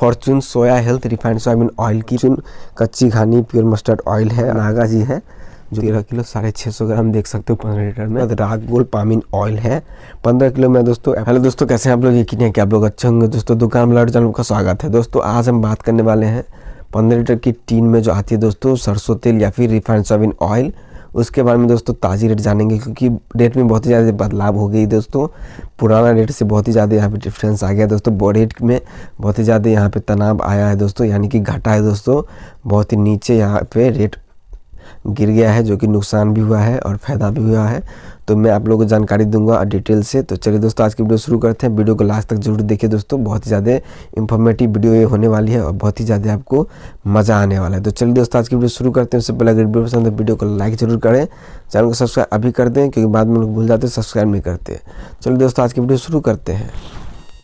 Fortune soya health refined soybean oil की चुन कच्ची घानी प्योर मस्टर्ड ऑयल है नागा जी है जो तेरह किलो साढ़े छः सौ ग्राम देख सकते हो पंद्रह लीटर में राग गोल पामिन ऑयल है पंद्रह किलो में दोस्तों हेलो दोस्तों कैसे हैं आप लोग यकीन है कि आप लोग अच्छे होंगे दोस्तों दुकान वाला चैनल का स्वागत है दोस्तों आज हम बात करने वाले हैं पंद्रह लीटर की टीन में जो आती है दोस्तों सरसों तेल या फिर रिफाइंड सोयाबीन ऑयल उसके बारे में दोस्तों ताज़ी रेट जानेंगे क्योंकि रेट में बहुत ही ज़्यादा बदलाव हो गई दोस्तों पुराना रेट से बहुत ही ज़्यादा यहाँ पे डिफरेंस आ गया दोस्तों रेट में बहुत ही ज़्यादा यहाँ पे तनाव आया है दोस्तों यानी कि घाटा है दोस्तों बहुत ही नीचे यहाँ पे रेट गिर गया है जो कि नुकसान भी हुआ है और फ़ायदा भी हुआ है तो मैं आप लोगों को जानकारी दूंगा डिटेल से तो चलिए दोस्तों आज की वीडियो शुरू करते हैं वीडियो को लास्ट तक जरूर देखिए दोस्तों बहुत ही ज़्यादा इन्फॉर्मेटिव वीडियो ये होने वाली है और बहुत ही ज़्यादा आपको मज़ा आने वाला है तो चलिए दोस्तों आज की वीडियो शुरू करते हैं उससे पहले अगर वीडियो पसंद है वीडियो को लाइक जरूर करें चैनल को सब्सक्राइब अभी कर दें क्योंकि बाद में लोग भूल जाते हैं सब्सक्राइब नहीं करते चलिए दोस्तों आज की वीडियो शुरू करते हैं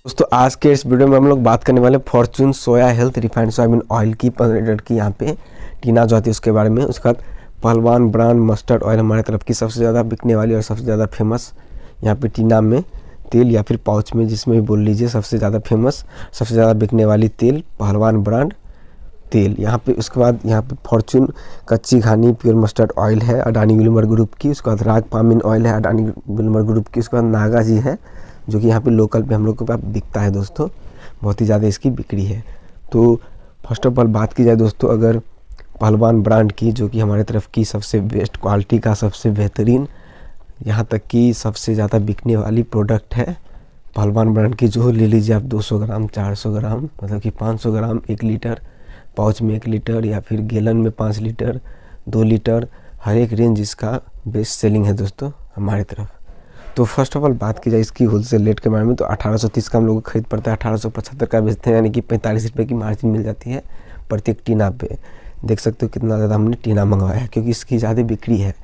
दोस्तों आज के इस वीडियो में हम लोग बात करने वाले Fortune soya health refined soybean oil की पर की यहाँ पे टीना जो आती है उसके बारे में उसके बाद पहलवान ब्रांड मस्टर्ड ऑयल हमारे तरफ की सबसे ज़्यादा बिकने वाली और सबसे ज़्यादा फेमस यहाँ पे टीना में तेल या फिर पाउच में जिसमें भी बोल लीजिए सबसे ज़्यादा फेमस सबसे ज़्यादा बिकने वाली तेल पहलवान ब्रांड तेल यहाँ पे उसके बाद यहाँ पे फॉर्चून कच्ची घानी प्योर मस्टर्ड ऑयल है अडानी गुलमर ग्रुप की उसके बाद राग पामिन ऑयल है अडानी गुलमर ग्रुप की उसके बाद नागा जी है जो कि यहाँ पर लोकल पर हम लोग के पास बिकता है दोस्तों बहुत ही ज़्यादा इसकी बिक्री है तो फर्स्ट ऑफ ऑल बात की जाए दोस्तों अगर पहलवान ब्रांड की जो कि हमारे तरफ की सबसे बेस्ट क्वालिटी का सबसे बेहतरीन यहाँ तक कि सबसे ज़्यादा बिकने वाली प्रोडक्ट है पहलवान ब्रांड की जो ले लीजिए आप 200 ग्राम 400 ग्राम मतलब कि 500 ग्राम एक लीटर पाउच में एक लीटर या फिर गैलन में पाँच लीटर दो लीटर हर एक रेंज इसका बेस्ट सेलिंग है दोस्तों हमारे तरफ तो फर्स्ट ऑफ ऑल बात की जाए इसकी होलसेल रेट के बारे में तो 1830 का हम लोग खरीद पड़ता है अठारह का बेचते हैं यानी कि पैंतालीस रुपये की मार्जिन मिल जाती है प्रत्येक टीना पे देख सकते हो कितना ज़्यादा हमने टीना मंगवाया है क्योंकि इसकी ज़्यादा बिक्री है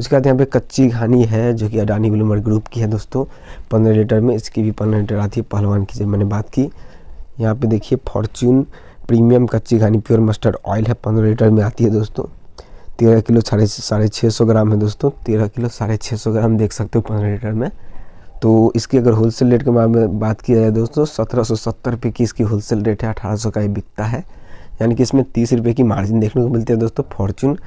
उसके बाद यहाँ पे कच्ची घानी है जो कि अडानी ग्लूमर ग्रुप की है दोस्तों पंद्रह लीटर में इसकी भी पंद्रह लीटर आती है पहलवान की जब मैंने बात की यहाँ पे देखिए फॉर्च्यून प्रीमियम कच्ची घानी प्योर मस्टर्ड ऑयल है पंद्रह लीटर में आती है दोस्तों तेरह किलो साढ़े साढ़े छः सौ ग्राम है दोस्तों तेरह किलो साढ़े छः सौ ग्राम देख सकते हो पंद्रह लीटर में तो इसकी अगर होलसेल रेट के बारे में बात किया जाए दोस्तों सत्रह सौ सत्तर रुपये की इसकी होलसेल रेट है अठारह सौ का ये बिकता है यानी कि इसमें तीस रुपये की मार्जिन देखने को मिलती है दोस्तों फॉर्चून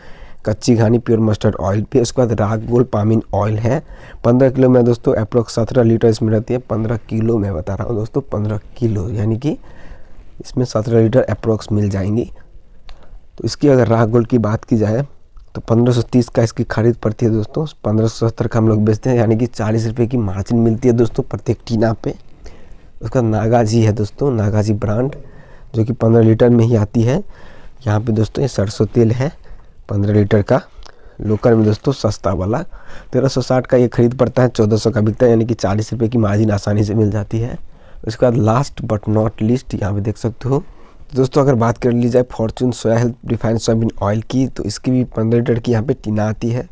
कच्ची घानी प्योर मस्टर्ड ऑयल पे उसके बाद राग गोल्ड पामिन ऑयल है पंद्रह किलो में दोस्तों अप्रोक्स सत्रह लीटर इसमें रहती है पंद्रह किलो मैं बता रहा हूँ दोस्तों पंद्रह किलो यानी कि इसमें सत्रह लीटर अप्रोक्स मिल जाएंगी तो इसकी अगर राग गोल्ड की बात की जाए तो 1530 का इसकी खरीद पड़ती है दोस्तों पंद्रह का हम लोग बेचते हैं यानी कि चालीस रुपये की मार्जिन मिलती है दोस्तों प्रत्येक टीना पे उसका नागाजी है दोस्तों नागाजी ब्रांड जो कि पंद्रह लीटर में ही आती है यहाँ पे दोस्तों ये सरसों तेल है पंद्रह लीटर का लोकल में दोस्तों सस्ता वाला तेरह सौ साठ का ये खरीद पड़ता है चौदह सौ का बिकता है यानी कि चालीस रुपये की मार्जिन आसानी से मिल जाती है उसके बाद लास्ट बट नॉट लिस्ट यहाँ पर देख सकते हो दोस्तों अगर बात कर ली जाए Fortune soya health refined soybean oil की तो इसकी भी पंद्रह लीटर की यहाँ पर टीना आती है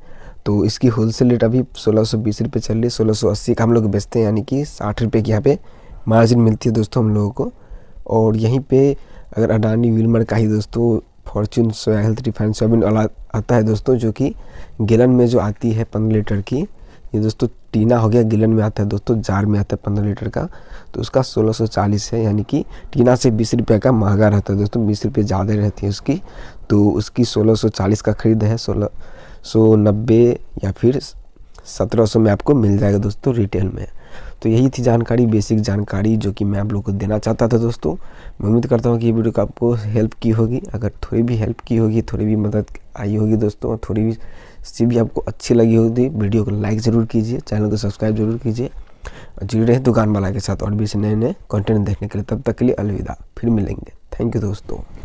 तो इसकी होलसेल रेट अभी सोलह सौ बीस रुपये चल रही है सोलह सौ अस्सी का हम लोग बेचते हैं यानी कि साठ रुपये की यहाँ पे मार्जिन मिलती है दोस्तों हम लोगों को और यहीं पे अगर अडानी विलमर का ही दोस्तों Fortune soya health refine soybean आता है दोस्तों जो कि गिलन में जो आती है पंद्रह लीटर की ये दोस्तों टीना हो गया गिलन में आता है दोस्तों जार में आता है पंद्रह लीटर का तो उसका सोलह है यानी कि टीना से बीस रुपये का महंगा रहता है दोस्तों बीस रुपये ज़्यादा रहती है उसकी तो उसकी सोलह का ख़रीद है सोलह सौ नब्बे या फिर सत्रह सौ में आपको मिल जाएगा दोस्तों रिटेल में तो यही थी जानकारी बेसिक जानकारी जो कि मैं आप लोग को देना चाहता था दोस्तों मैं उम्मीद करता हूँ कि ये वीडियो का आपको हेल्प की होगी अगर थोड़ी भी हेल्प की होगी थोड़ी भी मदद आई होगी दोस्तों और थोड़ी भी सी भी आपको अच्छी लगी होगी वीडियो को लाइक ज़रूर कीजिए चैनल को सब्सक्राइब जरूर कीजिए जुड़े रहें दुकान वाला के साथ और भी नए नए कंटेंट देखने के लिए तब तक के लिए अलविदा फिर मिलेंगे थैंक यू दोस्तों